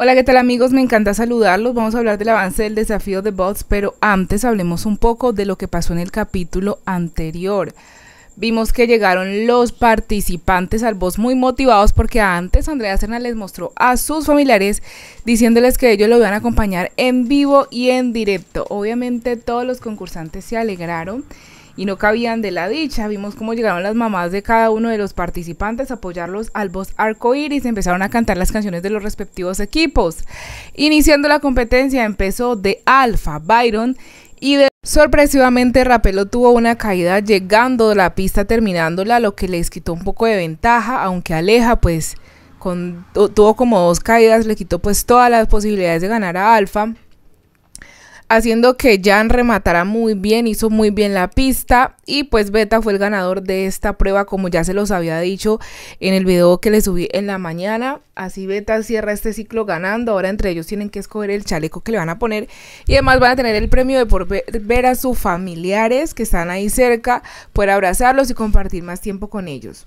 Hola, ¿qué tal amigos? Me encanta saludarlos. Vamos a hablar del avance del desafío de bots, pero antes hablemos un poco de lo que pasó en el capítulo anterior. Vimos que llegaron los participantes al boss muy motivados porque antes Andrea Serna les mostró a sus familiares diciéndoles que ellos lo iban a acompañar en vivo y en directo. Obviamente todos los concursantes se alegraron y no cabían de la dicha. Vimos cómo llegaron las mamás de cada uno de los participantes a apoyarlos al voz arcoíris, empezaron a cantar las canciones de los respectivos equipos. Iniciando la competencia empezó de Alfa Byron y de Sorpresivamente Rapelo tuvo una caída llegando de la pista terminándola, lo que les quitó un poco de ventaja, aunque Aleja pues con, tuvo como dos caídas, le quitó pues todas las posibilidades de ganar a Alfa haciendo que Jan rematara muy bien, hizo muy bien la pista y pues Beta fue el ganador de esta prueba como ya se los había dicho en el video que le subí en la mañana. Así Beta cierra este ciclo ganando, ahora entre ellos tienen que escoger el chaleco que le van a poner y además van a tener el premio de por ver a sus familiares que están ahí cerca, poder abrazarlos y compartir más tiempo con ellos.